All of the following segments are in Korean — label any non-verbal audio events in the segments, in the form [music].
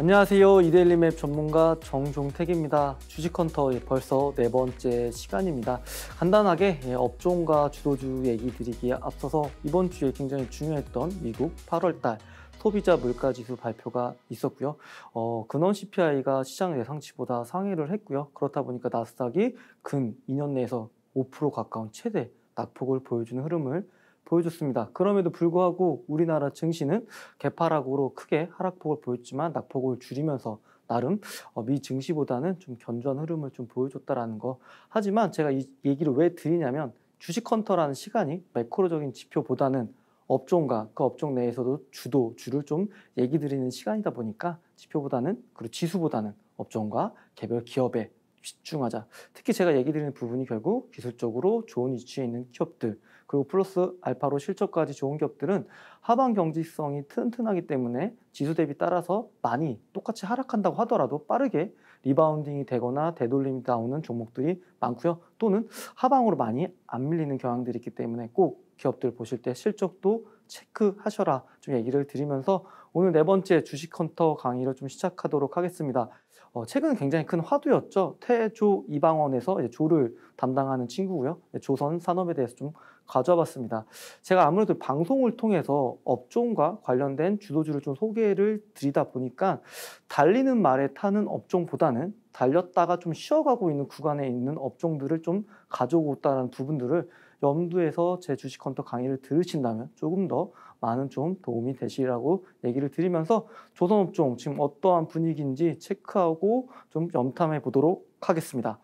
안녕하세요. 이데일리맵 전문가 정종택입니다. 주식헌터 예, 벌써 네 번째 시간입니다. 간단하게 예, 업종과 주도주 얘기 드리기에 앞서서 이번 주에 굉장히 중요했던 미국 8월달 소비자 물가지수 발표가 있었고요. 어, 근원 CPI가 시장 예상치보다 상회를 했고요. 그렇다 보니까 나스닥이 근 2년 내에서 5% 가까운 최대 낙폭을 보여주는 흐름을 보여줬습니다. 그럼에도 불구하고 우리나라 증시는 개파락으로 크게 하락폭을 보였지만 낙폭을 줄이면서 나름 어, 미 증시보다는 좀 견조한 흐름을 좀 보여줬다라는 거. 하지만 제가 이 얘기를 왜 드리냐면 주식 컨터라는 시간이 매크로적인 지표보다는 업종과 그 업종 내에서도 주도, 주를 좀 얘기 드리는 시간이다 보니까 지표보다는 그리고 지수보다는 업종과 개별 기업에 집중하자. 특히 제가 얘기 드리는 부분이 결국 기술적으로 좋은 위치에 있는 기업들, 그리고 플러스 알파로 실적까지 좋은 기업들은 하반 경직성이 튼튼하기 때문에 지수 대비 따라서 많이 똑같이 하락한다고 하더라도 빠르게 리바운딩이 되거나 되돌림이 나오는 종목들이 많고요. 또는 하방으로 많이 안 밀리는 경향들이 있기 때문에 꼭 기업들 보실 때 실적도 체크하셔라 좀 얘기를 드리면서 오늘 네 번째 주식헌터 강의를 좀 시작하도록 하겠습니다. 어, 최근 굉장히 큰 화두였죠. 태조 이방원에서 조를 담당하는 친구고요. 조선 산업에 대해서 좀 가져와 봤습니다. 제가 아무래도 방송을 통해서 업종과 관련된 주도주를 좀 소개를 드리다 보니까 달리는 말에 타는 업종보다는 달렸다가 좀 쉬어가고 있는 구간에 있는 업종들을 좀 가져오고 있다는 부분들을 염두에서 제 주식 헌터 강의를 들으신다면 조금 더 많은 좀 도움이 되시라고 얘기를 드리면서 조선업종 지금 어떠한 분위기인지 체크하고 좀 염탐해 보도록 하겠습니다.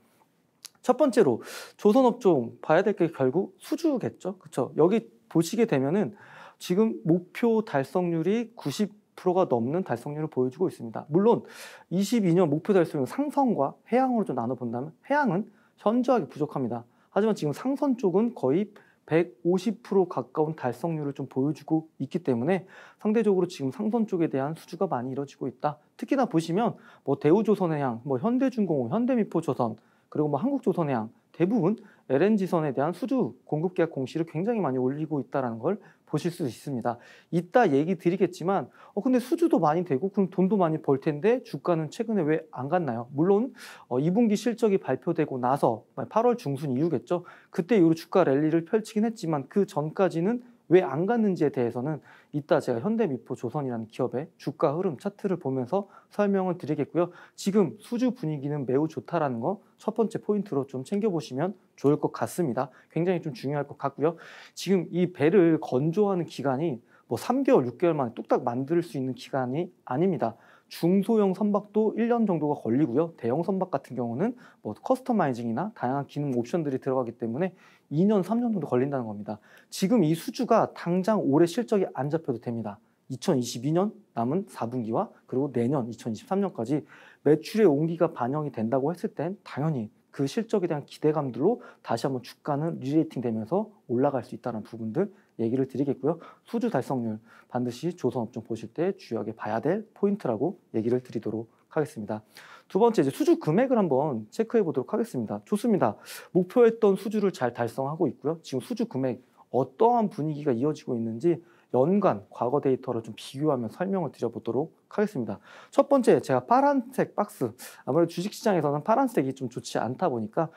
첫 번째로 조선업종 봐야 될 게 결국 수주겠죠. 그렇죠. 여기 보시게 되면은 지금 목표 달성률이 90%가 넘는 달성률을 보여주고 있습니다. 물론 22년 목표 달성률 상선과 해양으로 좀 나눠본다면 해양은 현저하게 부족합니다. 하지만 지금 상선 쪽은 거의 150% 가까운 달성률을 좀 보여주고 있기 때문에 상대적으로 지금 상선 쪽에 대한 수주가 많이 이뤄지고 있다. 특히나 보시면 뭐 대우조선해양, 뭐 현대중공업, 현대미포조선 그리고 뭐 한국조선해양 대부분 LNG선에 대한 수주 공급 계약 공시를 굉장히 많이 올리고 있다는 걸 보실 수 있습니다. 이따 얘기 드리겠지만 어 근데 수주도 많이 되고 그럼 돈도 많이 벌 텐데 주가는 최근에 왜 안 갔나요? 물론 어 2분기 실적이 발표되고 나서 8월 중순 이후겠죠. 그때 이후로 주가 랠리를 펼치긴 했지만 그 전까지는 왜안 갔는지에 대해서는 이따 제가 현대미포 조선이라는 기업의 주가 흐름 차트를 보면서 설명을 드리겠고요. 지금 수주 분위기는 매우 좋다라는 거 첫 번째 포인트로 좀 챙겨보시면 좋을 것 같습니다. 굉장히 좀 중요할 것 같고요. 지금 이 배를 건조하는 기간이 뭐 3개월, 6개월 만에 뚝딱 만들 수 있는 기간이 아닙니다. 중소형 선박도 1년 정도가 걸리고요. 대형 선박 같은 경우는 뭐 커스터마이징이나 다양한 기능 옵션들이 들어가기 때문에 2년, 3년 정도 걸린다는 겁니다. 지금 이 수주가 당장 올해 실적이 안 잡혀도 됩니다. 2022년 남은 4분기와 그리고 내년 2023년까지 매출의 온기가 반영이 된다고 했을 땐 당연히 그 실적에 대한 기대감들로 다시 한번 주가는 리레이팅 되면서 올라갈 수 있다는 부분들 얘기를 드리겠고요. 수주 달성률 반드시 조선업종 보실 때 주요하게 봐야 될 포인트라고 얘기를 드리도록 하겠습니다. 두 번째 이제 수주 금액을 한번 체크해 보도록 하겠습니다. 좋습니다. 목표했던 수주를 잘 달성하고 있고요. 지금 수주 금액 어떠한 분위기가 이어지고 있는지 연간 과거 데이터를 좀 비교하면 설명을 드려보도록 하겠습니다. 첫 번째 제가 파란색 박스 아무래도 주식시장에서는 파란색이 좀 좋지 않다 보니까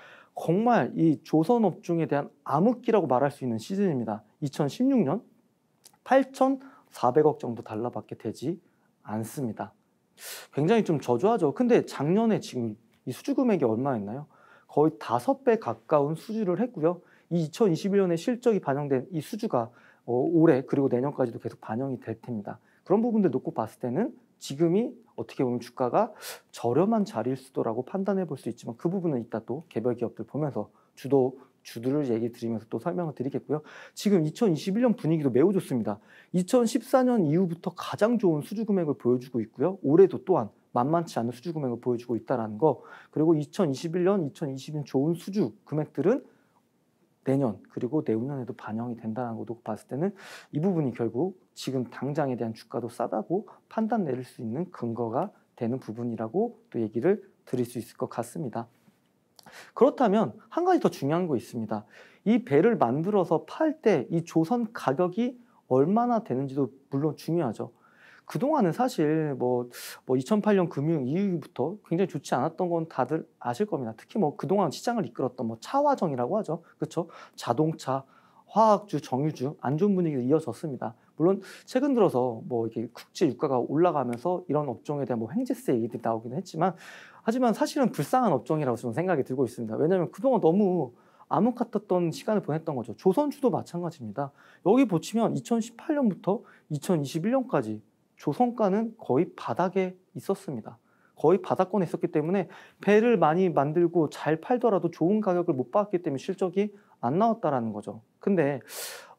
정말 이 조선업종에 대한 암흑기라고 말할 수 있는 시즌입니다. 2016년 8,400억 정도 달러밖에 되지 않습니다. 굉장히 좀 저조하죠. 근데 작년에 지금 이 수주 금액이 얼마였나요? 거의 다섯 배 가까운 수주를 했고요. 이 2021년에 실적이 반영된 이 수주가 어, 올해 그리고 내년까지도 계속 반영이 될 텐니다 그런 부분들 놓고 봤을 때는 지금이 어떻게 보면 주가가 저렴한 자리일 수도라고 판단해 볼 수 있지만 그 부분은 이따 또 개별 기업들 보면서 주도 주들을 얘기 드리면서 또 설명을 드리겠고요. 지금 2021년 분위기도 매우 좋습니다. 2014년 이후부터 가장 좋은 수주 금액을 보여주고 있고요. 올해도 또한 만만치 않은 수주 금액을 보여주고 있다는 거. 그리고 2021년, 2020년 좋은 수주 금액들은 내년 그리고 내후년에도 반영이 된다는 것도 봤을 때는 이 부분이 결국 지금 당장에 대한 주가도 싸다고 판단 내릴 수 있는 근거가 되는 부분이라고 또 얘기를 드릴 수 있을 것 같습니다. 그렇다면 한 가지 더 중요한 거 있습니다. 이 배를 만들어서 팔 때 이 조선 가격이 얼마나 되는지도 물론 중요하죠. 그동안은 사실 뭐, 뭐 2008년 금융 이후부터 굉장히 좋지 않았던 건 다들 아실 겁니다. 특히 뭐 그동안 시장을 이끌었던 뭐 차화정이라고 하죠. 그렇죠? 자동차, 화학주, 정유주 안 좋은 분위기가 이어졌습니다. 물론 최근 들어서 뭐 이렇게 국제 유가가 올라가면서 이런 업종에 대한 뭐 횡재세 얘기들이 나오긴 기 했지만 하지만 사실은 불쌍한 업종이라고 저는 생각이 들고 있습니다. 왜냐하면 그동안 너무 암흑 같았던 시간을 보냈던 거죠. 조선주도 마찬가지입니다. 여기 보시면 2018년부터 2021년까지 조선가는 거의 바닥에 있었습니다. 거의 바닥권에 있었기 때문에 배를 많이 만들고 잘 팔더라도 좋은 가격을 못 받았기 때문에 실적이 안 나왔다라는 거죠. 근데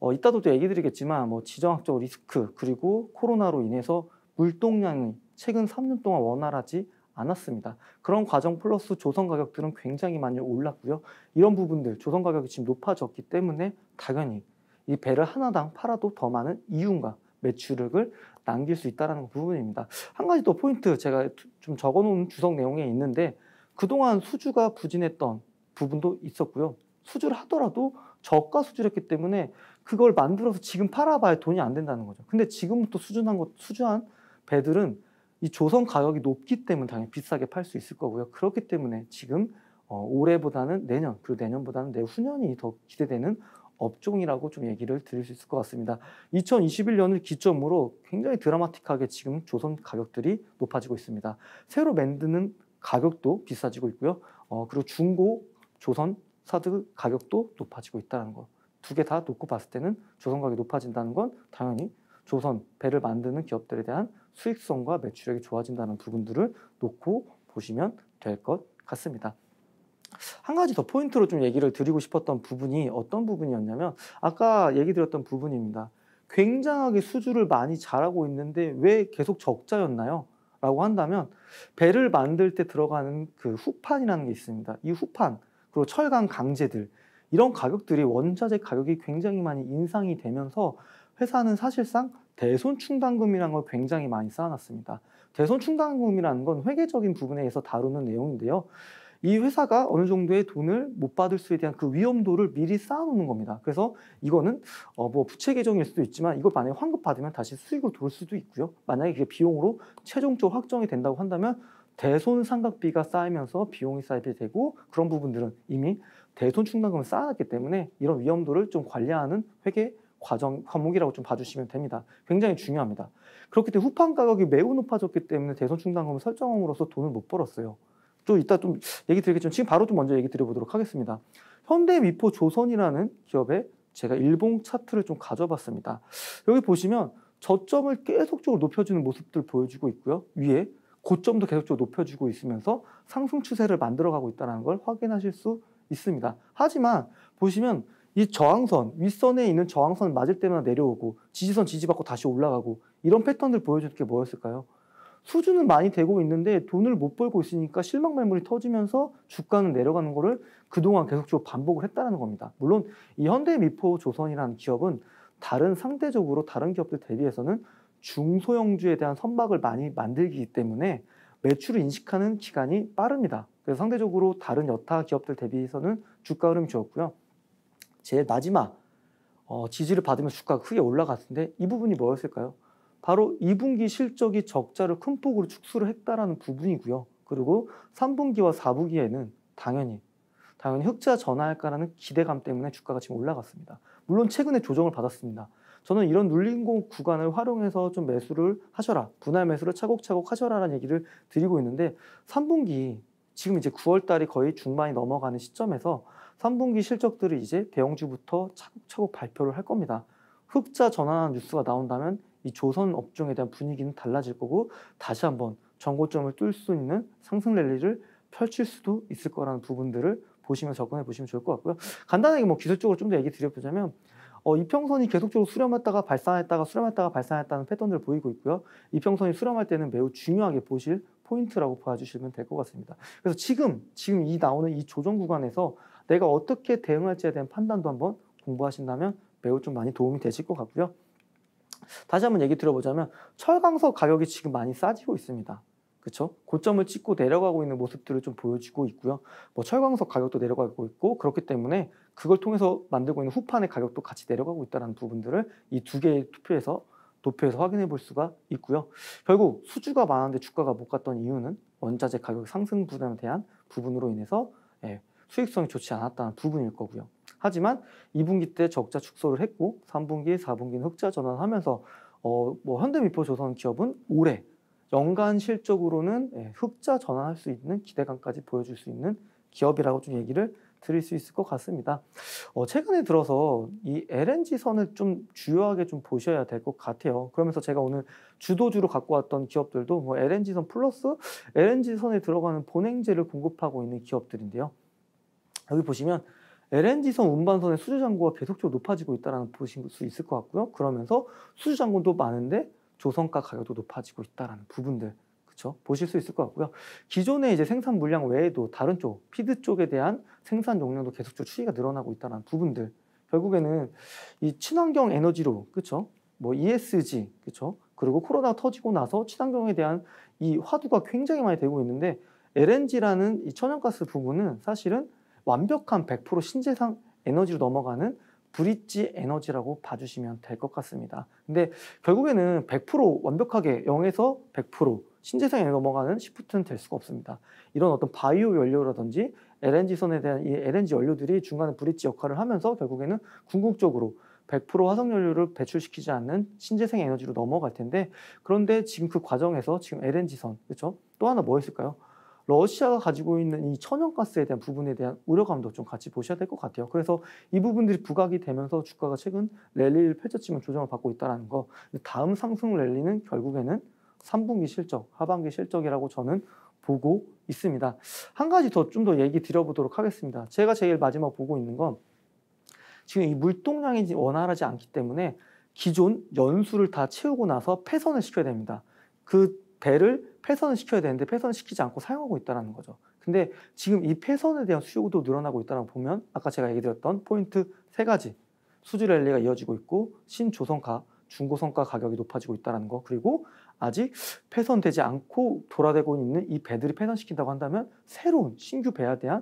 어, 이따도 또 얘기 드리겠지만 뭐 지정학적 리스크 그리고 코로나로 인해서 물동량이 최근 3년 동안 원활하지 않았습니다. 그런 과정 플러스 조선 가격들은 굉장히 많이 올랐고요. 이런 부분들 조선 가격이 지금 높아졌기 때문에 당연히 이 배를 하나당 팔아도 더 많은 이윤과 매출액을 남길 수 있다는 부분입니다. 한 가지 더 포인트 제가 좀 적어놓은 주석 내용에 있는데 그동안 수주가 부진했던 부분도 있었고요. 수주를 하더라도 저가 수주했기 를 때문에 그걸 만들어서 지금 팔아봐야 돈이 안 된다는 거죠. 근데 지금부터 수준한 것, 수주한 배들은 이 조선 가격이 높기 때문에 당연히 비싸게 팔 수 있을 거고요. 그렇기 때문에 지금 어, 올해보다는 내년 그리고 내년보다는 내후년이 더 기대되는 업종이라고 좀 얘기를 드릴 수 있을 것 같습니다. 2021년을 기점으로 굉장히 드라마틱하게 지금 조선 가격들이 높아지고 있습니다. 새로 만드는 가격도 비싸지고 있고요. 어, 그리고 중고 조선 사드 가격도 높아지고 있다는 것. 두 개 다 놓고 봤을 때는 조선 가격이 높아진다는 건 당연히 조선 배를 만드는 기업들에 대한 수익성과 매출액이 좋아진다는 부분들을 놓고 보시면 될 것 같습니다. 한 가지 더 포인트로 좀 얘기를 드리고 싶었던 부분이 어떤 부분이었냐면 아까 얘기 드렸던 부분입니다. 굉장하게 수주를 많이 잘하고 있는데 왜 계속 적자였나요? 라고 한다면 배를 만들 때 들어가는 그 후판이라는 게 있습니다. 이 후판 그리고 철강 강제들 이런 가격들이 원자재 가격이 굉장히 많이 인상이 되면서 회사는 사실상 대손 충당금이라는 걸 굉장히 많이 쌓아놨습니다. 대손 충당금이라는 건 회계적인 부분에 의해서 다루는 내용인데요. 이 회사가 어느 정도의 돈을 못 받을 수에 대한 그 위험도를 미리 쌓아놓는 겁니다. 그래서 이거는 어뭐 부채 계정일 수도 있지만 이걸 만약에 환급 받으면 다시 수익을로돌 수도 있고요. 만약에 이게 비용으로 최종적으로 확정이 된다고 한다면 대손 상각비가 쌓이면서 비용이 쌓이게 되고 그런 부분들은 이미 대손 충당금을 쌓아놨기 때문에 이런 위험도를 좀 관리하는 회계 과정 과목이라고 좀 봐주시면 됩니다. 굉장히 중요합니다. 그렇기 때문에 후판 가격이 매우 높아졌기 때문에 대선 충당금을 설정함으로써 돈을 못 벌었어요. 좀 이따 좀 얘기 드리겠지만 지금 바로 좀 먼저 얘기 드려보도록 하겠습니다. 현대 미포 조선이라는 기업의 제가 일봉 차트를 좀 가져봤습니다. 여기 보시면 저점을 계속적으로 높여주는 모습들 보여주고 있고요. 위에 고점도 계속적으로 높여주고 있으면서 상승 추세를 만들어가고 있다는 걸 확인하실 수 있습니다. 하지만 보시면 이 저항선, 윗선에 있는 저항선 맞을 때마다 내려오고 지지선 지지받고 다시 올라가고 이런 패턴들 보여준 게 뭐였을까요? 수준은 많이 되고 있는데 돈을 못 벌고 있으니까 실망 매물이 터지면서 주가는 내려가는 거를 그동안 계속적으로 반복을 했다는 겁니다. 물론 이 현대미포조선이라는 기업은 다른 상대적으로 다른 기업들 대비해서는 중소형주에 대한 선박을 많이 만들기 때문에 매출을 인식하는 기간이 빠릅니다. 그래서 상대적으로 다른 여타 기업들 대비해서는 주가 흐름이 좋았고요. 제일 마지막 어, 지지를 받으면 주가가 크게 올라갔는데 이 부분이 뭐였을까요? 바로 2분기 실적이 적자를 큰 폭으로 축소를 했다라는 부분이고요. 그리고 3분기와 4분기에는 당연히 당연히 흑자 전환할까라는 기대감 때문에 주가가 지금 올라갔습니다. 물론 최근에 조정을 받았습니다. 저는 이런 눌린공 구간을 활용해서 좀 매수를 하셔라. 분할 매수를 차곡차곡 하셔라라는 얘기를 드리고 있는데 3분기 지금 이제 9월 달이 거의 중반이 넘어가는 시점에서 3분기 실적들을 이제 대형주부터 차곡차곡 발표를 할 겁니다. 흑자 전환하는 뉴스가 나온다면 이 조선 업종에 대한 분위기는 달라질 거고 다시 한번 전고점을 뚫을 수 있는 상승 랠리를 펼칠 수도 있을 거라는 부분들을 보시면 접근해 보시면 좋을 것 같고요. 간단하게 뭐 기술적으로 좀 더 얘기 드려보자면 어, 이평선이 계속적으로 수렴했다가 발산했다가 수렴했다가 발산했다는 패턴들을 보이고 있고요. 이평선이 수렴할 때는 매우 중요하게 보실 포인트라고 봐주시면 될 것 같습니다. 그래서 지금 지금 이 나오는 이 조정 구간에서 내가 어떻게 대응할지에 대한 판단도 한번 공부하신다면 매우 좀 많이 도움이 되실 것 같고요. 다시 한번 얘기 들어보자면 철강석 가격이 지금 많이 싸지고 있습니다. 그렇죠? 고점을 찍고 내려가고 있는 모습들을 좀 보여주고 있고요. 뭐 철광석 가격도 내려가고 있고 그렇기 때문에 그걸 통해서 만들고 있는 후판의 가격도 같이 내려가고 있다는 부분들을 이 두 개의 투표에서 도표에서 확인해 볼 수가 있고요. 결국 수주가 많은데 주가가 못 갔던 이유는 원자재 가격 상승 부담에 대한 부분으로 인해서 예, 수익성이 좋지 않았다는 부분일 거고요. 하지만 2분기 때 적자 축소를 했고 3분기, 4분기는 흑자 전환하면서 어, 뭐 현대미포조선 기업은 올해 연간 실적으로는 예, 흑자 전환할 수 있는 기대감까지 보여줄 수 있는 기업이라고 좀 얘기를 드릴 수 있을 것 같습니다. 어, 최근에 들어서 이 LNG 선을 좀 주요하게 좀 보셔야 될 것 같아요. 그러면서 제가 오늘 주도주로 갖고 왔던 기업들도 뭐 LNG 선 플러스 LNG 선에 들어가는 본행제를 공급하고 있는 기업들인데요. 여기 보시면 LNG선 운반선의 수주잔고가 계속적으로 높아지고 있다는 보실 수 있을 것 같고요. 그러면서 수주잔고도 많은데 조선가 가격도 높아지고 있다는 라 부분들 그렇죠? 보실 수 있을 것 같고요. 기존의 이제 생산 물량 외에도 다른 쪽, 피드 쪽에 대한 생산 용량도 계속적 추이가 늘어나고 있다는 부분들. 결국에는 이 친환경 에너지로, 그렇죠? 뭐 ESG, 그렇죠? 그리고 코로나 터지고 나서 친환경에 대한 이 화두가 굉장히 많이 되고 있는데 LNG라는 이 천연가스 부분은 사실은 완벽한 100% 신재생 에너지로 넘어가는 브릿지 에너지라고 봐주시면 될 것 같습니다. 근데 결국에는 100% 완벽하게 0에서 100% 신재생에 넘어가는 시프트는 될 수가 없습니다. 이런 어떤 바이오 연료라든지 LNG선에 대한 이 LNG 연료들이 중간에 브릿지 역할을 하면서 결국에는 궁극적으로 100% 화석연료를 배출시키지 않는 신재생 에너지로 넘어갈 텐데 그런데 지금 그 과정에서 지금 LNG선 그렇죠? 또 하나 뭐 있을까요? 러시아가 가지고 있는 이 천연가스에 대한 부분에 대한 우려감도 좀 같이 보셔야 될 것 같아요. 그래서 이 부분들이 부각이 되면서 주가가 최근 랠리를 펼쳤지만 조정을 받고 있다는 거. 다음 상승 랠리는 결국에는 3분기 실적, 하반기 실적이라고 저는 보고 있습니다. 한 가지 더 좀 더 얘기 드려보도록 하겠습니다. 제가 제일 마지막 보고 있는 건 지금 이 물동량이 원활하지 않기 때문에 기존 연수를 다 채우고 나서 폐선을 시켜야 됩니다. 그 배를 폐선을 시켜야 되는데 폐선을 시키지 않고 사용하고 있다는 거죠. 근데 지금 이 폐선에 대한 수요도 늘어나고 있다는 보면 아까 제가 얘기 드렸던 포인트 세 가지 수주 랠리가 이어지고 있고 신조성가 중고성가 가격이 높아지고 있다는 거 그리고 아직 폐선되지 않고 돌아대고 있는 이 배들이 폐선시킨다고 한다면 새로운 신규 배에 대한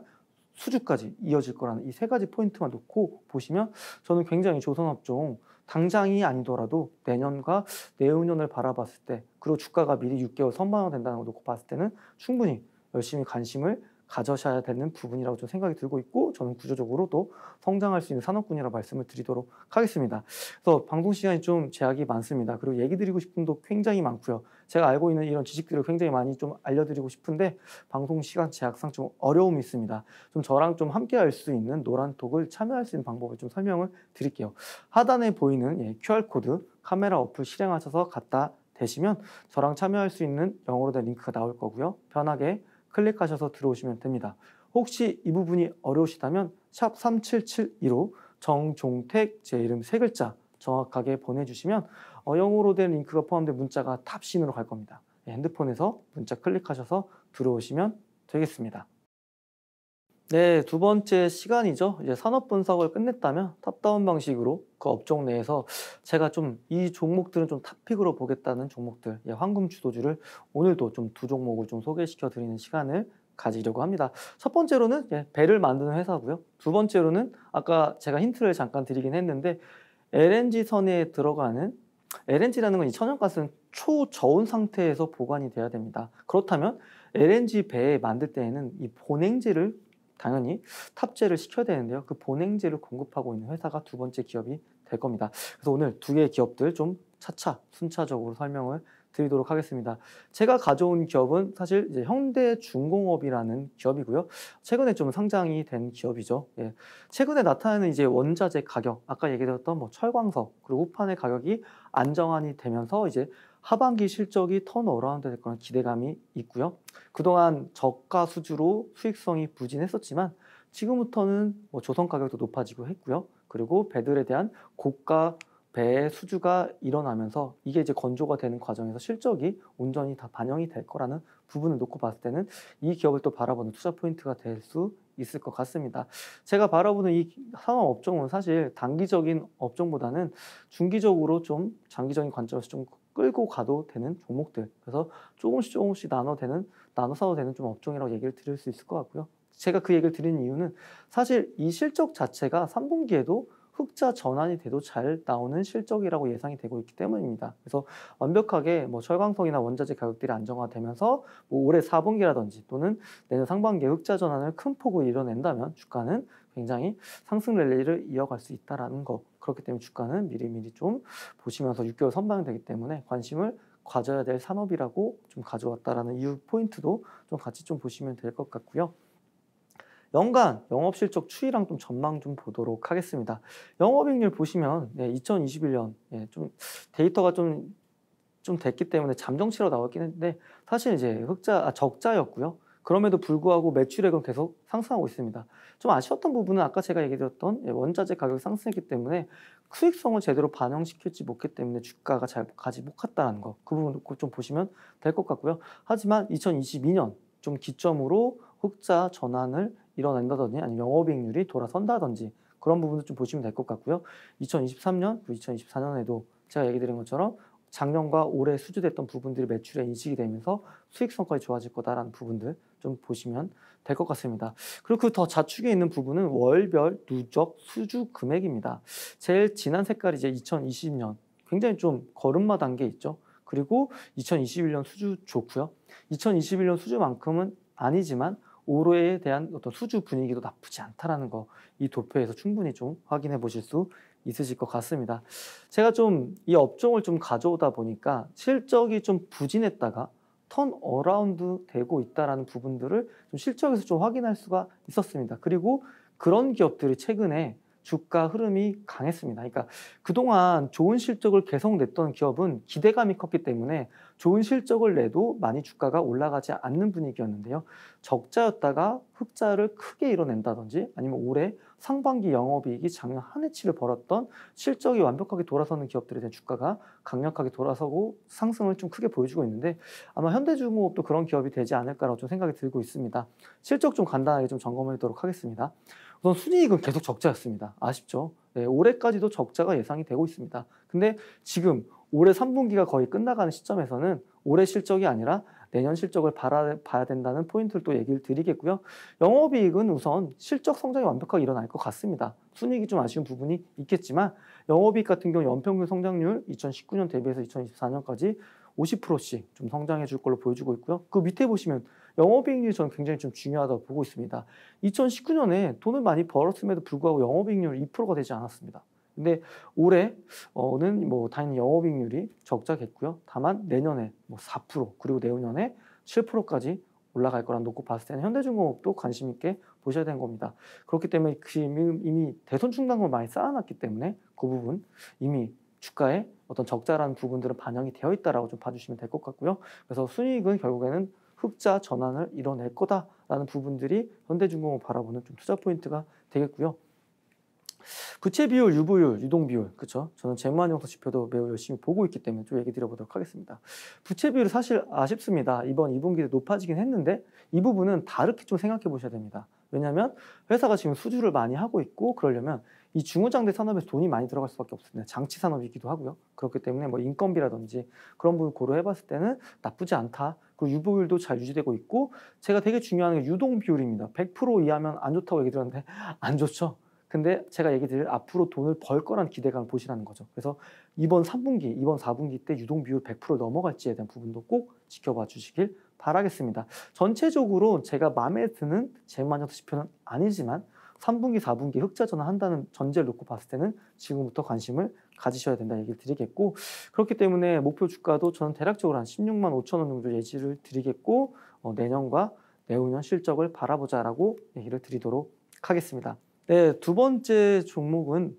수주까지 이어질 거라는 이 세 가지 포인트만 놓고 보시면 저는 굉장히 조선업종 당장이 아니더라도 내년과 내후년을 바라봤을 때 그리고 주가가 미리 6개월 선방이 된다는 걸 놓고 봤을 때는 충분히 열심히 관심을 가져셔야 되는 부분이라고 좀 생각이 들고 있고 저는 구조적으로도 성장할 수 있는 산업군이라 고 말씀을 드리도록 하겠습니다. 그래서 방송 시간이 좀 제약이 많습니다. 그리고 얘기 드리고 싶은 것도 굉장히 많고요. 제가 알고 있는 이런 지식들을 굉장히 많이 좀 알려드리고 싶은데 방송 시간 제약상 좀 어려움이 있습니다. 좀 저랑 좀 함께 할 수 있는 노란톡을 참여할 수 있는 방법을 좀 설명을 드릴게요. 하단에 보이는 예, QR코드 카메라 어플 실행하셔서 갖다 대시면 저랑 참여할 수 있는 영어로 된 링크가 나올 거고요. 편하게 클릭하셔서 들어오시면 됩니다. 혹시 이 부분이 어려우시다면 샵 3772로 정종택 제 이름 세 글자 정확하게 보내주시면 어, 영어로 된 링크가 포함된 문자가 탑신으로 갈 겁니다. 예, 핸드폰에서 문자 클릭하셔서 들어오시면 되겠습니다. 네, 두 번째 시간이죠. 이제 산업 분석을 끝냈다면 탑다운 방식으로 그 업종 내에서 제가 좀 이 종목들은 좀 탑픽으로 보겠다는 종목들, 예, 황금 주도주를 오늘도 좀 두 종목을 좀 소개시켜 드리는 시간을 가지려고 합니다. 첫 번째로는 예, 배를 만드는 회사고요. 두 번째로는 아까 제가 힌트를 잠깐 드리긴 했는데 LNG 선에 들어가는 LNG라는 건 이 천연가스는 초저온 상태에서 보관이 돼야 됩니다. 그렇다면 LNG 배 만들 때에는 이 본행지를 당연히 탑재를 시켜야 되는데요. 그 본행지를 공급하고 있는 회사가 두 번째 기업이 될 겁니다. 그래서 오늘 두 개의 기업들 좀 차차 순차적으로 설명을 드리도록 하겠습니다. 제가 가져온 기업은 사실 이제 현대중공업이라는 기업이고요. 최근에 좀 상장이 된 기업이죠. 예. 최근에 나타나는 이제 원자재 가격, 아까 얘기드렸던 뭐 철광석 그리고 우판의 가격이 안정화이 되면서 이제 하반기 실적이 턴어라운드 될거라는 기대감이 있고요. 그동안 저가 수주로 수익성이 부진했었지만 지금부터는 뭐 조선 가격도 높아지고 했고요. 그리고 배들에 대한 고가 배 수주가 일어나면서 이게 이제 건조가 되는 과정에서 실적이 온전히 다 반영이 될 거라는 부분을 놓고 봤을 때는 이 기업을 또 바라보는 투자 포인트가 될 수 있을 것 같습니다. 제가 바라보는 이 상업 업종은 사실 단기적인 업종보다는 중기적으로 좀 장기적인 관점에서 좀 끌고 가도 되는 종목들 그래서 조금씩 조금씩 나눠되는 나눠 사도 되는 좀 업종이라고 얘기를 드릴 수 있을 것 같고요. 제가 그 얘기를 드리는 이유는 사실 이 실적 자체가 3분기에도 흑자 전환이 돼도 잘 나오는 실적이라고 예상이 되고 있기 때문입니다. 그래서 완벽하게 뭐철광석이나 원자재 가격들이 안정화되면서 뭐 올해 4분기라든지 또는 내년 상반기에 흑자 전환을 큰 폭으로 이뤄낸다면 주가는 굉장히 상승 랠리를 이어갈 수 있다라는 거. 그렇기 때문에 주가는 미리미리 좀 보시면서 6개월 선방되기 때문에 관심을 가져야 될 산업이라고 좀 가져왔다라는 이유 포인트도 좀 같이 좀 보시면 될 것 같고요. 연간 영업실적 추이랑 좀 전망 좀 보도록 하겠습니다. 영업이익률 보시면 2021년 예, 좀 데이터가 좀, 좀 됐기 때문에 잠정치로 나왔긴 했는데 사실 이제 흑자 아, 적자였고요. 그럼에도 불구하고 매출액은 계속 상승하고 있습니다. 좀 아쉬웠던 부분은 아까 제가 얘기드렸던 예, 원자재 가격 상승했기 때문에 수익성을 제대로 반영시킬지 못했기 때문에 주가가 잘 가지 못했다는 거. 그 부분 좀 보시면 될 것 같고요. 하지만 2022년 좀 기점으로 흑자 전환을 일어낸다든지 아니면 영업이익률이 돌아선다든지 그런 부분도 좀 보시면 될 것 같고요. 2023년 2024년에도 제가 얘기 드린 것처럼 작년과 올해 수주됐던 부분들이 매출에 인식이 되면서 수익성까지 좋아질 거다라는 부분들 좀 보시면 될 것 같습니다. 그리고 그더 좌측에 있는 부분은 월별 누적 수주 금액입니다. 제일 진한 색깔이 이제 2020년 굉장히 좀 걸음마 단계 있죠. 그리고 2021년 수주 좋고요. 2021년 수주만큼은 아니지만 올해에 대한 어떤 수주 분위기도 나쁘지 않다라는 거 이 도표에서 충분히 좀 확인해 보실 수 있으실 것 같습니다. 제가 좀 이 업종을 좀 가져오다 보니까 실적이 좀 부진했다가 턴 어라운드 되고 있다라는 부분들을 좀 실적에서 좀 확인할 수가 있었습니다. 그리고 그런 기업들이 최근에 주가 흐름이 강했습니다. 그러니까 그동안 좋은 실적을 계속 냈던 기업은 기대감이 컸기 때문에 좋은 실적을 내도 많이 주가가 올라가지 않는 분위기였는데요. 적자였다가 흑자를 크게 이뤄낸다든지 아니면 올해 상반기 영업이익이 작년 한 해치를 벌었던 실적이 완벽하게 돌아서는 기업들에 대한 주가가 강력하게 돌아서고 상승을 좀 크게 보여주고 있는데 아마 현대중공업도 그런 기업이 되지 않을까라고 좀 생각이 들고 있습니다. 실적 좀 간단하게 좀 점검해보도록 하겠습니다. 우선 순이익은 계속 적자였습니다. 아쉽죠. 네, 올해까지도 적자가 예상이 되고 있습니다. 근데 지금 올해 3분기가 거의 끝나가는 시점에서는 올해 실적이 아니라 내년 네, 실적을 바라봐야 된다는 포인트를 또 얘기를 드리겠고요. 영업이익은 우선 실적 성장이 완벽하게 일어날 것 같습니다. 순이익이 좀 아쉬운 부분이 있겠지만 영업이익 같은 경우 연평균 성장률 2019년 대비해서 2024년까지 50%씩 좀 성장해 줄 걸로 보여주고 있고요. 그 밑에 보시면 영업이익률이 저는 굉장히 좀 중요하다고 보고 있습니다. 2019년에 돈을 많이 벌었음에도 불구하고 영업이익률 2%가 되지 않았습니다. 근데 올해는 어, 뭐 당연히 영업이익률이 적자겠고요. 다만 내년에 뭐 4% 그리고 내후년에 7%까지 올라갈 거란 놓고 봤을 때는 현대중공업도 관심 있게 보셔야 되는 겁니다. 그렇기 때문에 지금 그 이미 대선 충당금을 많이 쌓아놨기 때문에 그 부분 이미 주가에 어떤 적자라는 부분들은 반영이 되어 있다라고 좀 봐주시면 될 것 같고요. 그래서 순이익은 결국에는 흑자 전환을 이뤄낼 거다라는 부분들이 현대중공업 바라보는 좀 투자 포인트가 되겠고요. 부채 비율, 유보율, 유동 비율, 그렇죠? 저는 재무안정서 지표도 매우 열심히 보고 있기 때문에 좀 얘기 드려보도록 하겠습니다. 부채 비율 사실 아쉽습니다. 이번 2분기 에 높아지긴 했는데 이 부분은 다르게 좀 생각해 보셔야 됩니다. 왜냐하면 회사가 지금 수주를 많이 하고 있고 그러려면 이 중후장대 산업에서 돈이 많이 들어갈 수밖에 없습니다. 장치 산업이기도 하고요. 그렇기 때문에 뭐 인건비라든지 그런 부분 고려해봤을 때는 나쁘지 않다. 그 유보율도 잘 유지되고 있고 제가 되게 중요한 게 유동 비율입니다. 100% 이하면 안 좋다고 얘기 들었는데 [laughs] 안 좋죠. 근데 제가 얘기 드릴 앞으로 돈을 벌 거란 기대감을 보시라는 거죠. 그래서 이번 3분기, 이번 4분기 때 유동 비율 100% 넘어갈지에 대한 부분도 꼭 지켜봐 주시길 바라겠습니다. 전체적으로 제가 마음에 드는 재무만족도 지표는 아니지만 3분기, 4분기 흑자 전환한다는 전제를 놓고 봤을 때는 지금부터 관심을 가지셔야 된다 얘기를 드리겠고 그렇기 때문에 목표 주가도 저는 대략적으로 한 16만 5천 원 정도 예지를 드리겠고 어, 내년과 내후년 실적을 바라보자라고 얘기를 드리도록 하겠습니다. 네, 두 번째 종목은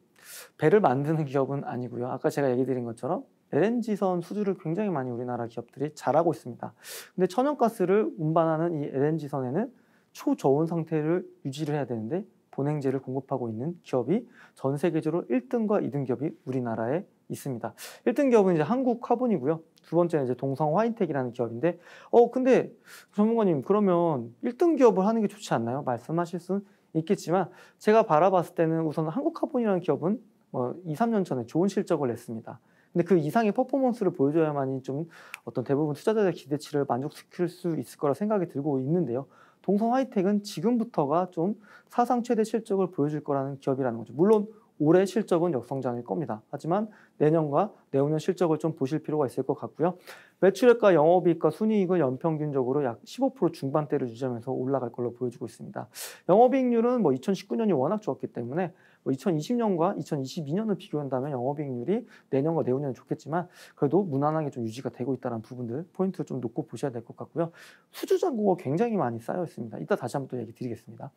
배를 만드는 기업은 아니고요. 아까 제가 얘기 드린 것처럼 LNG선 수주를 굉장히 많이 우리나라 기업들이 잘하고 있습니다. 근데 천연가스를 운반하는 이 LNG선에는 초저온 상태를 유지를 해야 되는데 본행제를 공급하고 있는 기업이 전 세계적으로 1등과 2등 기업이 우리나라에 있습니다. 1등 기업은 이제 한국 화본이고요두 번째는 이제 동성 화인텍이라는 기업인데, 어, 근데 전문가님, 그러면 1등 기업을 하는 게 좋지 않나요? 말씀하실 순 있겠지만 제가 바라봤을 때는 우선 한국카본이라는 기업은 뭐 2, 3년 전에 좋은 실적을 냈습니다. 근데 그 이상의 퍼포먼스를 보여줘야만이 좀 어떤 대부분 투자자들의 기대치를 만족시킬 수 있을 거라 생각이 들고 있는데요. 동성 하이텍은 지금부터가 좀 사상 최대 실적을 보여줄 거라는 기업이라는 거죠. 물론 올해 실적은 역성장일 겁니다. 하지만 내년과 내후년 실적을 좀 보실 필요가 있을 것 같고요. 매출액과 영업이익과 순이익은 연평균적으로 약 15% 중반대를 유지하면서 올라갈 걸로 보여지고 있습니다. 영업이익률은 뭐 2019년이 워낙 좋았기 때문에 2020년과 뭐 2022년을 비교한다면 영업이익률이 내년과 내후년은 좋겠지만 그래도 무난하게 좀 유지가 되고 있다는 부분들 포인트를 좀 놓고 보셔야 될 것 같고요. 수주 잔고가 굉장히 많이 쌓여 있습니다. 이따 다시 한번 또 얘기 드리겠습니다.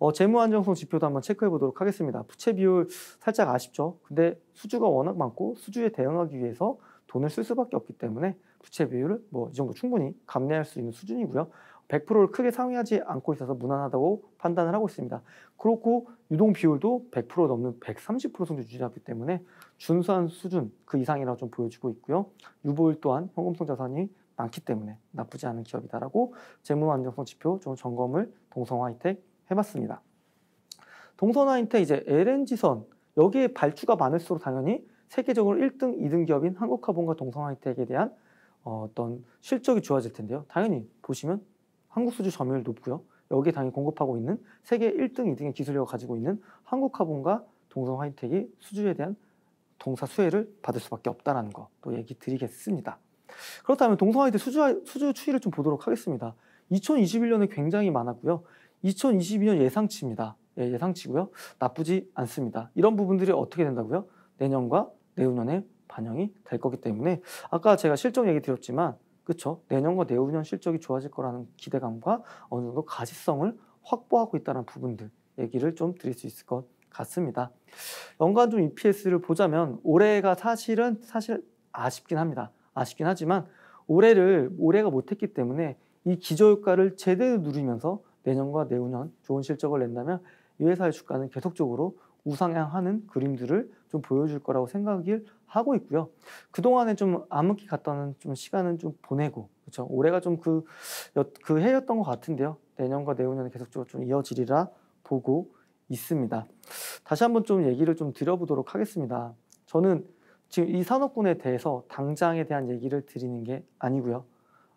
어, 재무 안정성 지표도 한번 체크해 보도록 하겠습니다. 부채 비율 살짝 아쉽죠. 근데 수주가 워낙 많고 수주에 대응하기 위해서 돈을 쓸 수밖에 없기 때문에 부채 비율을 뭐 이 정도 충분히 감내할 수 있는 수준이고요. 100%를 크게 상회하지 않고 있어서 무난하다고 판단을 하고 있습니다. 그렇고 유동 비율도 100% 넘는 130% 정도 유지하기 때문에 준수한 수준 그 이상이라고 좀 보여지고 있고요. 유보율 또한 현금성 자산이 많기 때문에 나쁘지 않은 기업이다라고 재무 안정성 지표 좀 점검을 동성화 혜택 해봤습니다. 동성화 혜택 이제 LNG선 여기에 발주가 많을수록 당연히 세계적으로 1등, 2등 기업인 한국화본과 동성화 혜택에 대한 어, 어떤 실적이 좋아질 텐데요. 당연히 보시면 한국 수주 점유율 높고요. 여기에 당연히 공급하고 있는 세계 1등, 2등의 기술력을 가지고 있는 한국화본과 동성 화이텍이 수주에 대한 동사 수혜를 받을 수밖에 없다는것또 얘기 드리겠습니다. 그렇다면 동성 화이텍 수주, 수주 추이를 좀 보도록 하겠습니다. 2021년에 굉장히 많았고요. 2022년 예상치입니다. 예, 예상치고요. 나쁘지 않습니다. 이런 부분들이 어떻게 된다고요? 내년과 내후년에 반영이 될 거기 때문에 아까 제가 실적 얘기 드렸지만 그렇죠? 내년과 내후년 실적이 좋아질 거라는 기대감과 어느 정도 가시성을 확보하고 있다는 부분들 얘기를 좀 드릴 수 있을 것 같습니다. 연간 좀 EPS를 보자면 올해가 사실은 사실 아쉽긴 합니다. 아쉽긴 하지만 올해를 올해가 못했기 때문에 이 기저효과를 제대로 누리면서 내년과 내후년 좋은 실적을 낸다면 이 회사의 주가는 계속적으로 우상향하는 그림들을 좀 보여줄 거라고 생각을 하고 있고요. 그동안에 좀 암흑기 갔다는 좀 시간은 좀 보내고 그렇죠. 올해가 좀 그그 그 해였던 것 같은데요. 내년과 내후년에 계속적으로 좀 이어지리라 보고 있습니다. 다시 한번 좀 얘기를 좀 드려보도록 하겠습니다. 저는 지금 이 산업군에 대해서 당장에 대한 얘기를 드리는 게 아니고요.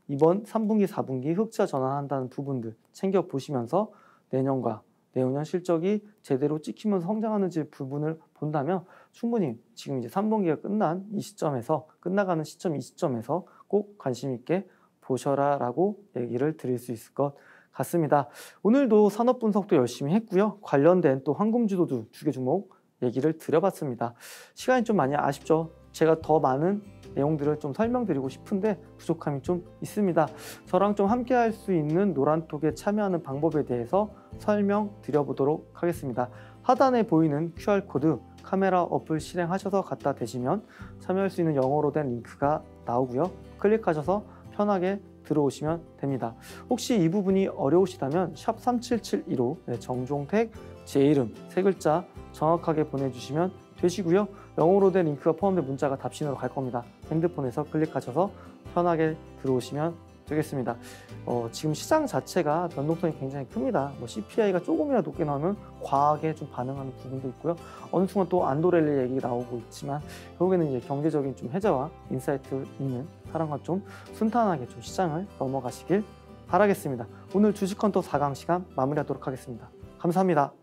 이번 3분기, 4분기 흑자 전환한다는 부분들 챙겨 보시면서 내년과 내후년 실적이 제대로 찍히면서 성장하는지 부분을 본다면 충분히 지금 이제 3분기가 끝난 이 시점에서 끝나가는 시점 이 시점에서 꼭 관심 있게 보셔라라고 얘기를 드릴 수 있을 것 같습니다. 오늘도 산업 분석도 열심히 했고요. 관련된 또 황금지도주 두개주목 얘기를 드려봤습니다. 시간이 좀 많이 아쉽죠. 제가 더 많은 내용들을 좀 설명드리고 싶은데 부족함이 좀 있습니다. 저랑 좀 함께 할 수 있는 노란톡에 참여하는 방법에 대해서 설명드려보도록 하겠습니다. 하단에 보이는 QR코드 카메라 어플 실행하셔서 갖다 대시면 참여할 수 있는 영어로 된 링크가 나오고요. 클릭하셔서 편하게 들어오시면 됩니다. 혹시 이 부분이 어려우시다면 샵 3772로 정종택 제 이름 세 글자 정확하게 보내주시면 되시고요. 영어로 된 링크가 포함된 문자가 답신으로갈 겁니다. 핸드폰에서 클릭하셔서 편하게 들어오시면 되겠습니다. 어, 지금 시장 자체가 변동성이 굉장히 큽니다. 뭐 CPI가 조금이라도 높게 나오면 과하게 좀 반응하는 부분도 있고요. 어느 순간 또 안도렐리 얘기가 나오고 있지만 결국에는 이제 경제적인 좀 해자와 인사이트 있는 사람과 좀 순탄하게 좀 시장을 넘어가시길 바라겠습니다. 오늘 주식헌터 4강 시간 마무리하도록 하겠습니다. 감사합니다.